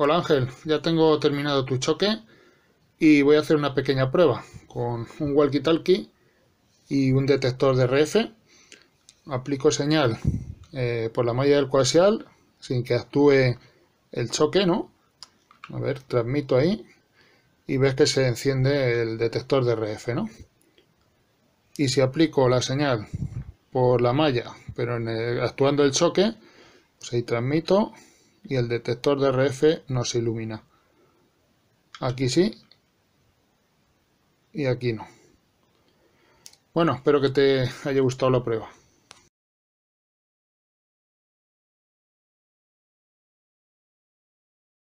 Hola Ángel, ya tengo terminado tu choque y voy a hacer una pequeña prueba con un walkie-talkie y un detector de RF. Aplico señal eh, por la malla del coaxial sin que actúe el choque, ¿no? A ver, transmito ahí y ves que se enciende el detector de RF, ¿no? Y si aplico la señal por la malla, pero en actuando el choque, pues ahí transmito y el detector de RF no se ilumina. Aquí sí y aquí no. Bueno, espero que te haya gustado la prueba.